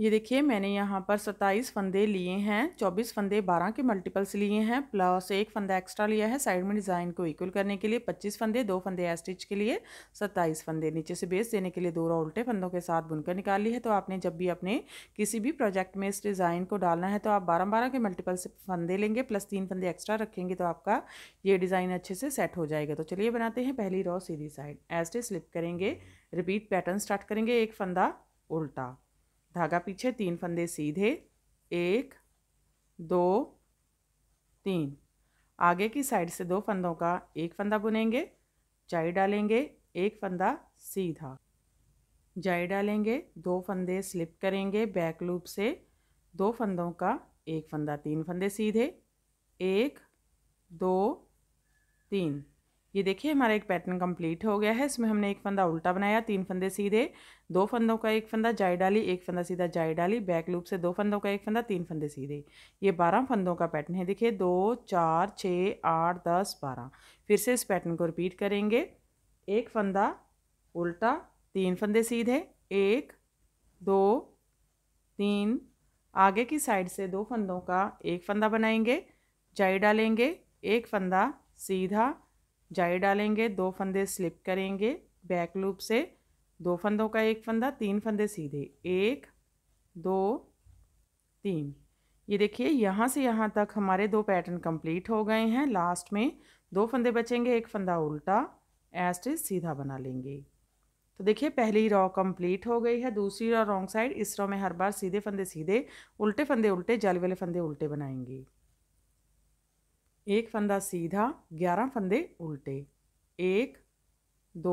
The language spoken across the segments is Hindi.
ये देखिए मैंने यहाँ पर सत्ताईस फंदे लिए हैं चौबीस फंदे बारह के मल्टीपल्स लिए हैं प्लस एक फंदा एक्स्ट्रा लिया है साइड में डिज़ाइन को इक्वल करने के लिए पच्चीस फंदे दो फंदे स्टिच के लिए सत्ताईस फंदे नीचे से बेस देने के लिए दो रो उल्टे फंदों के साथ बुनकर निकाल ली है तो आपने जब भी अपने किसी भी प्रोजेक्ट में इस डिज़ाइन को डालना है तो आप बारह बारह के मल्टीपल्स फंदे लेंगे प्लस तीन फंदे एक्स्ट्रा रखेंगे तो आपका ये डिज़ाइन अच्छे से सेट हो जाएगा तो चलिए बनाते हैं पहली रो सीधी साइड एस्टे स्लिप करेंगे रिपीट पैटर्न स्टार्ट करेंगे एक फंदा उल्टा धागा पीछे तीन फंदे सीधे एक दो तीन आगे की साइड से दो फंदों का एक फंदा बुनेंगे जाई डालेंगे एक फंदा सीधा जाई डालेंगे दो फंदे स्लिप करेंगे बैक लूप से दो फंदों का एक फंदा तीन फंदे सीधे एक दो तीन ये देखिए हमारा एक पैटर्न कंप्लीट हो गया है इसमें हमने एक फंदा उल्टा बनाया तीन फंदे सीधे दो फंदों का एक फंदा जाई डाली एक फंदा सीधा जाई डाली बैक लूप से दो फंदों का एक फंदा तीन फंदे सीधे ये बारह फंदों का पैटर्न है देखिए दो चार छः आठ दस बारह फिर से इस पैटर्न को रिपीट करेंगे एक फंदा उल्टा तीन फंदे सीधे एक दो तीन आगे की साइड से दो फंदों का एक फंदा बनाएंगे जाई डालेंगे एक फंदा सीधा जाई डालेंगे दो फंदे स्लिप करेंगे बैक लूप से दो फंदों का एक फंदा तीन फंदे सीधे एक दो तीन ये देखिए यहाँ से यहाँ तक हमारे दो पैटर्न कंप्लीट हो गए हैं लास्ट में दो फंदे बचेंगे एक फंदा उल्टा एस्ट सीधा बना लेंगे तो देखिए पहली रॉ कंप्लीट हो गई है दूसरी रॉ रॉन्ग साइड इस रॉ में हर बार सीधे फंदे सीधे उल्टे फंदे उल्टे जाली वाले फंदे उल्टे बनाएंगे एक फंदा सीधा ग्यारह फंदे उल्टे एक दो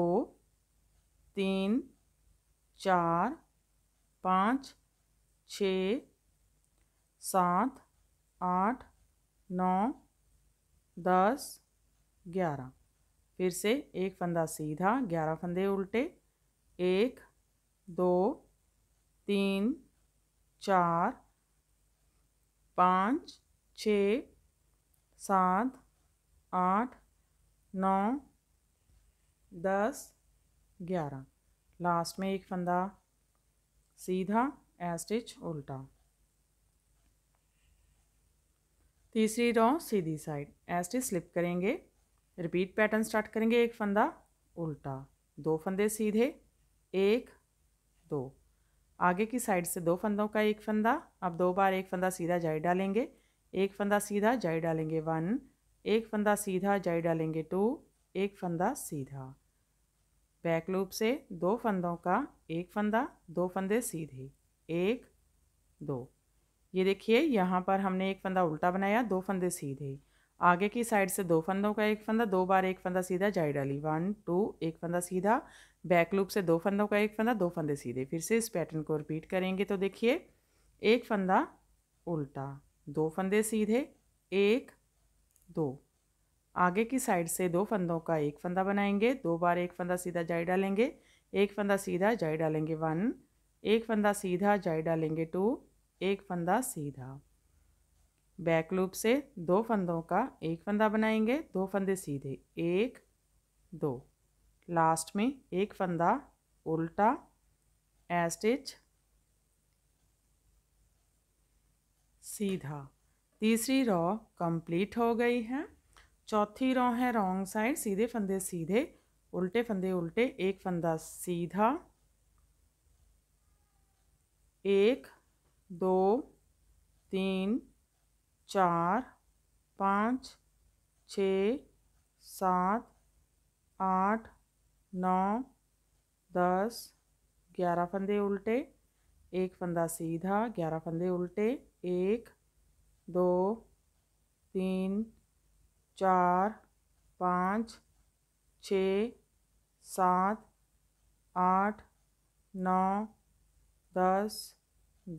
तीन चार पाँच छ सात आठ नौ दस ग्यारह फिर से एक फंदा सीधा ग्यारह फंदे उल्टे एक दो तीन चार पाँच छ सात आठ नौ दस ग्यारह लास्ट में एक फंदा सीधा एस्टिच स्टिच उल्टा तीसरी रो सीधी साइड एस्टिच स्टिच स्लिप करेंगे रिपीट पैटर्न स्टार्ट करेंगे एक फंदा उल्टा दो फंदे सीधे एक दो आगे की साइड से दो फंदों का एक फंदा अब दो बार एक फंदा सीधा जाई डालेंगे एक फंदा सीधा जाई डालेंगे वन एक फंदा सीधा जाई डालेंगे टू एक फंदा सीधा बैक लूप से दो फंदों का एक फंदा दो फंदे सीधे एक दो ये देखिए यहाँ पर हमने एक फंदा उल्टा बनाया दो फंदे सीधे आगे की साइड से दो फंदों का एक फंदा दो बार एक फंदा सीधा जाई डाली वन टू एक फंदा सीधा बैक लूप से दो फंदों का एक फंदा दो फंदे सीधे फिर से इस पैटर्न को रिपीट करेंगे तो देखिए एक फंदा उल्टा दो फंदे सीधे एक दो आगे की साइड से दो फंदों का एक फंदा बनाएंगे दो बार एक फंदा सीधा जाई डालेंगे एक फंदा सीधा जाई डालेंगे वन एक फंदा सीधा जाई डालेंगे टू एक फंदा सीधा बैक लूप से दो फंदों का एक फंदा बनाएंगे दो फंदे सीधे एक दो लास्ट में एक फंदा उल्टा एस्टिच सीधा तीसरी रॉ कंप्लीट हो गई है चौथी रॉ है रॉन्ग साइड सीधे फंदे सीधे उल्टे फंदे उल्टे एक फंदा सीधा एक दो तीन चार पाँच छ सात आठ नौ दस ग्यारह फंदे उल्टे एक फंदा सीधा ग्यारह फंदे उल्टे एक दो तीन चार पाँच छ सात आठ नौ दस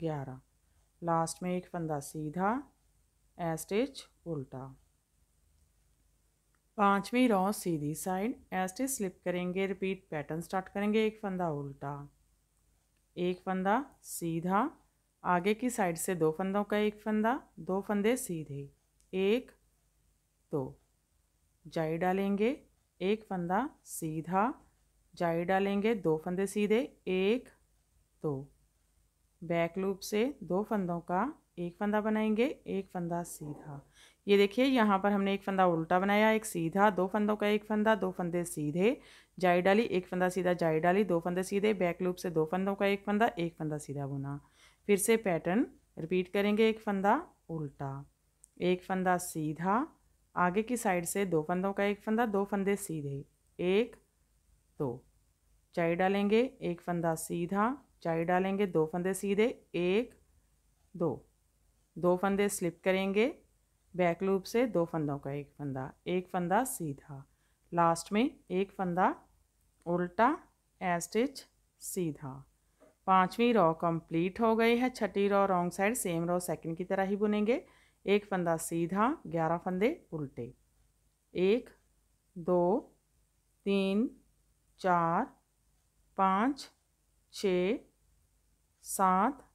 ग्यारह लास्ट में एक फंदा सीधा एस्टिच उल्टा पांचवी रॉ सीधी साइड एस्टिच स्लिप करेंगे रिपीट पैटर्न स्टार्ट करेंगे एक फंदा उल्टा एक फंदा सीधा आगे की साइड से दो फंदों का एक फंदा दो फंदे सीधे एक दो जाई डालेंगे एक फंदा सीधा जाई डालेंगे दो फंदे सीधे एक दो बैक लूप से दो फंदों का एक फंदा बनाएंगे एक फंदा सीधा ये देखिए यहाँ पर हमने एक फंदा उल्टा बनाया एक सीधा दो फंदों का एक फंदा दो फंदे सीधे जाई डाली एक फंदा सीधा जाई डाली दो फंदे सीधे बैक लूप से दो फंदों का एक फंदा एक फंदा सीधा बुना फिर से पैटर्न रिपीट करेंगे एक फंदा उल्टा एक फंदा सीधा आगे की साइड से दो फंदों का एक फंदा दो फंदे सीधे एक दो चाई डालेंगे एक फंदा सीधा चाई डालेंगे दो फंदे सीधे एक दो दो फंदे स्लिप करेंगे बैक लूप से दो फंदों का एक फंदा एक फंदा सीधा लास्ट में एक फंदा उल्टा एस्टिच सीधा पांचवी रॉ कंप्लीट हो गई है छठी row wrong side same row second की तरह ही बुनेंगे एक फंदा सीधा ग्यारह फंदे उल्टे एक दो तीन चार पाँच छ सात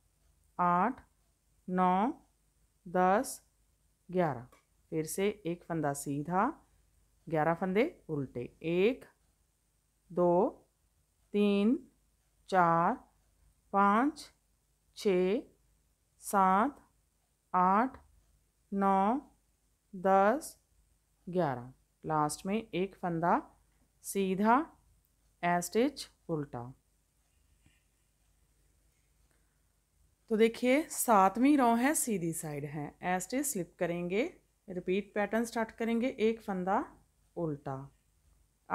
आठ नौ दस ग्यारह फिर से एक फंदा सीधा ग्यारह फंदे उल्टे एक दो तीन चार पाँच छ सात आठ नौ दस ग्यारह लास्ट में एक फंदा सीधा एस्टिच उल्टा तो देखिए सातवीं रो है सीधी साइड है एस्टिच स्लिप करेंगे रिपीट पैटर्न स्टार्ट करेंगे एक फंदा उल्टा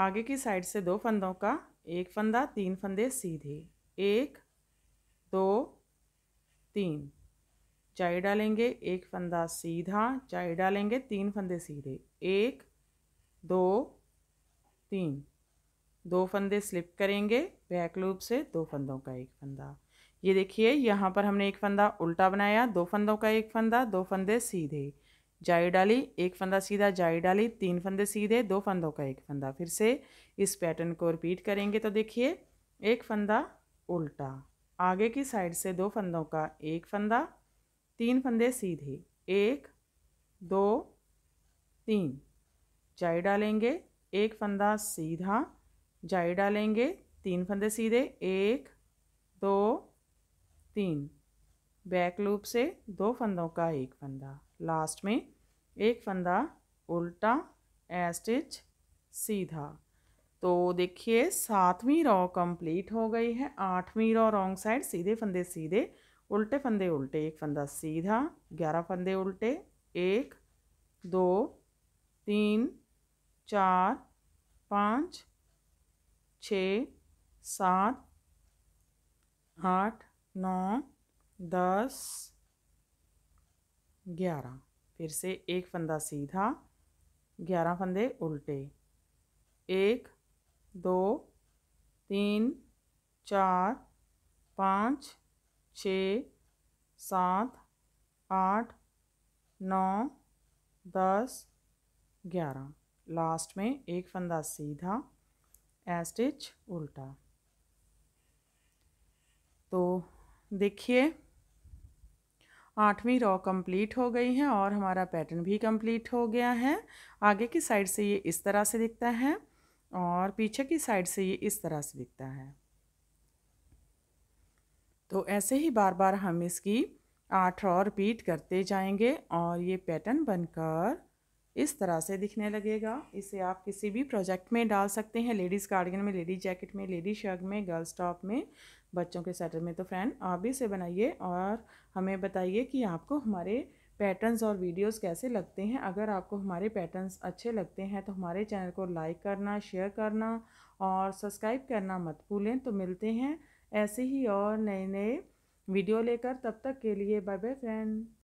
आगे की साइड से दो फंदों का एक फंदा तीन फंदे सीधे एक दो तीन चाई डालेंगे एक फंदा सीधा चाई डालेंगे तीन फंदे सीधे एक दो तीन दो फंदे स्लिप करेंगे बैक लूप से दो फंदों का एक फंदा ये देखिए यहाँ पर हमने एक फंदा उल्टा बनाया दो फंदों का एक फंदा दो फंदे सीधे जाई डाली एक फंदा सीधा जाई डाली तीन फंदे सीधे दो फंदों का एक फंदा फिर से इस पैटर्न को रिपीट करेंगे तो देखिए एक फंदा उल्टा आगे की साइड से दो फंदों का एक फंदा तीन फंदे सीधे एक दो तीन जाई डालेंगे एक फंदा सीधा जाई डालेंगे तीन फंदे सीधे एक दो तीन बैक लूप से दो फंदों का एक फंदा लास्ट में एक फंदा उल्टा एस्टिच सीधा तो देखिए सातवीं रॉ कंप्लीट हो गई है आठवीं रॉ रॉन्ग साइड सीधे फंदे सीधे उल्टे फंदे उल्टे एक फंदा सीधा ग्यारह फंदे उल्टे एक दो तीन चार पाँच छ सात आठ नौ दस ग्यारह फिर से एक फंदा सीधा ग्यारह फंदे उल्टे एक दो तीन चार पाँच छ सात आठ नौ दस ग्यारह लास्ट में एक फंदा सीधा स्टिच उल्टा तो देखिए आठवीं रॉ कंप्लीट हो गई है और हमारा पैटर्न भी कंप्लीट हो गया है आगे की साइड से ये इस तरह से दिखता है और पीछे की साइड से ये इस तरह से दिखता है तो ऐसे ही बार बार हम इसकी आठ और रिपीट करते जाएंगे और ये पैटर्न बनकर इस तरह से दिखने लगेगा इसे आप किसी भी प्रोजेक्ट में डाल सकते हैं लेडीज़ कार्डिगन में लेडीज़ जैकेट में लेडीज़ शर्ट में गर्ल्स टॉप में बच्चों के स्वेटर में तो फ्रेंड आप भी इसे बनाइए और हमें बताइए कि आपको हमारे पैटर्न्स और वीडियोस कैसे लगते हैं अगर आपको हमारे पैटर्न्स अच्छे लगते हैं तो हमारे चैनल को लाइक करना शेयर करना और सब्सक्राइब करना मत भूलें तो मिलते हैं ऐसे ही और नए नए वीडियो लेकर तब तक के लिए बाय बाय फ्रेंड